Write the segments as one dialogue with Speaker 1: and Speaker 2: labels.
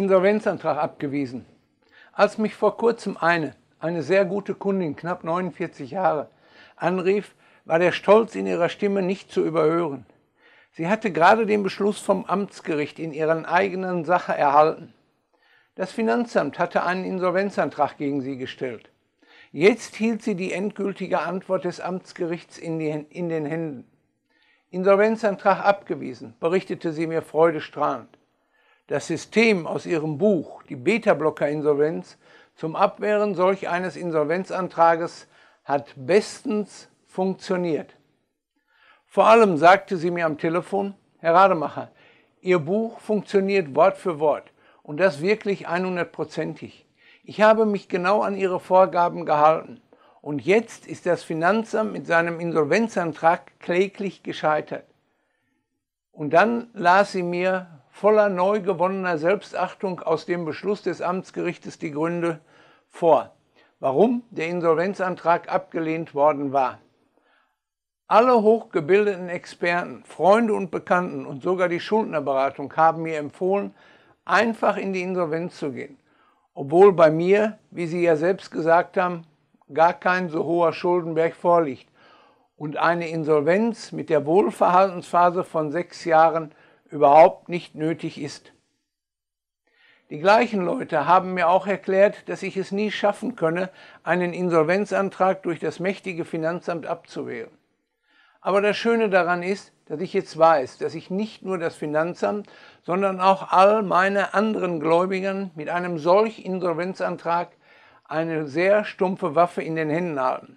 Speaker 1: Insolvenzantrag abgewiesen. Als mich vor kurzem eine, eine sehr gute Kundin, knapp 49 Jahre, anrief, war der Stolz in ihrer Stimme nicht zu überhören. Sie hatte gerade den Beschluss vom Amtsgericht in ihrer eigenen Sache erhalten. Das Finanzamt hatte einen Insolvenzantrag gegen sie gestellt. Jetzt hielt sie die endgültige Antwort des Amtsgerichts in, die, in den Händen. Insolvenzantrag abgewiesen, berichtete sie mir freudestrahlend das System aus ihrem Buch Die Beta-Blocker-Insolvenz zum Abwehren solch eines Insolvenzantrages hat bestens funktioniert. Vor allem sagte sie mir am Telefon, Herr Rademacher, Ihr Buch funktioniert Wort für Wort und das wirklich 100%ig. Ich habe mich genau an Ihre Vorgaben gehalten und jetzt ist das Finanzamt mit seinem Insolvenzantrag kläglich gescheitert. Und dann las sie mir voller neu gewonnener Selbstachtung aus dem Beschluss des Amtsgerichtes die Gründe vor, warum der Insolvenzantrag abgelehnt worden war. Alle hochgebildeten Experten, Freunde und Bekannten und sogar die Schuldnerberatung haben mir empfohlen, einfach in die Insolvenz zu gehen, obwohl bei mir, wie Sie ja selbst gesagt haben, gar kein so hoher Schuldenberg vorliegt und eine Insolvenz mit der Wohlverhaltensphase von sechs Jahren überhaupt nicht nötig ist. Die gleichen Leute haben mir auch erklärt, dass ich es nie schaffen könne, einen Insolvenzantrag durch das mächtige Finanzamt abzuwehren. Aber das Schöne daran ist, dass ich jetzt weiß, dass ich nicht nur das Finanzamt, sondern auch all meine anderen Gläubigen mit einem solch Insolvenzantrag eine sehr stumpfe Waffe in den Händen haben.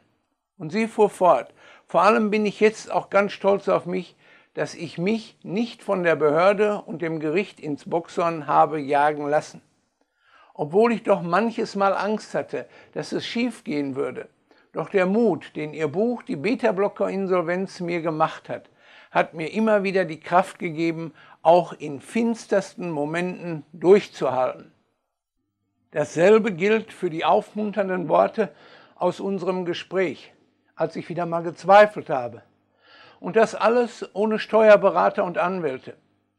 Speaker 1: Und sie fuhr fort. Vor allem bin ich jetzt auch ganz stolz auf mich, dass ich mich nicht von der Behörde und dem Gericht ins Boxhorn habe jagen lassen. Obwohl ich doch manches Mal Angst hatte, dass es schiefgehen würde. Doch der Mut, den ihr Buch Die Beta-Blocker-Insolvenz mir gemacht hat, hat mir immer wieder die Kraft gegeben, auch in finstersten Momenten durchzuhalten. Dasselbe gilt für die aufmunternden Worte aus unserem Gespräch, als ich wieder mal gezweifelt habe. Und das alles ohne Steuerberater und Anwälte.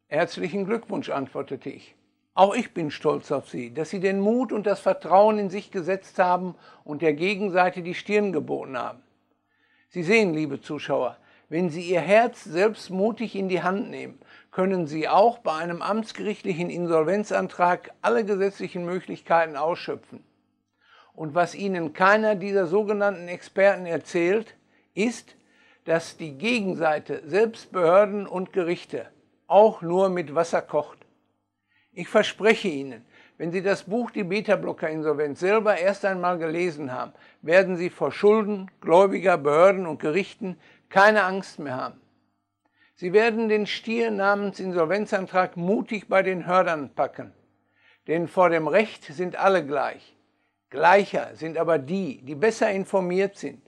Speaker 1: Herzlichen Glückwunsch, antwortete ich. Auch ich bin stolz auf Sie, dass Sie den Mut und das Vertrauen in sich gesetzt haben und der Gegenseite die Stirn geboten haben. Sie sehen, liebe Zuschauer, wenn Sie Ihr Herz selbst mutig in die Hand nehmen, können Sie auch bei einem amtsgerichtlichen Insolvenzantrag alle gesetzlichen Möglichkeiten ausschöpfen. Und was Ihnen keiner dieser sogenannten Experten erzählt, ist, dass die Gegenseite, selbst Behörden und Gerichte, auch nur mit Wasser kocht. Ich verspreche Ihnen, wenn Sie das Buch Die Beta-Blocker-Insolvenz selber erst einmal gelesen haben, werden Sie vor Schulden, Gläubiger, Behörden und Gerichten keine Angst mehr haben. Sie werden den Stier namens Insolvenzantrag mutig bei den Hördern packen. Denn vor dem Recht sind alle gleich. Gleicher sind aber die, die besser informiert sind.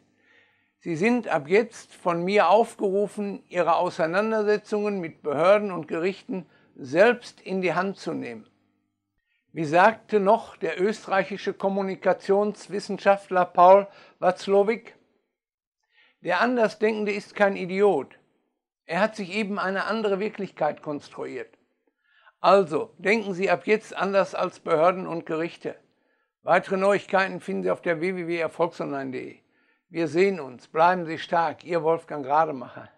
Speaker 1: Sie sind ab jetzt von mir aufgerufen, Ihre Auseinandersetzungen mit Behörden und Gerichten selbst in die Hand zu nehmen. Wie sagte noch der österreichische Kommunikationswissenschaftler Paul Watzlowick, der Andersdenkende ist kein Idiot. Er hat sich eben eine andere Wirklichkeit konstruiert. Also, denken Sie ab jetzt anders als Behörden und Gerichte. Weitere Neuigkeiten finden Sie auf der www.erfolgsonline.de. Wir sehen uns. Bleiben Sie stark. Ihr Wolfgang Rademacher.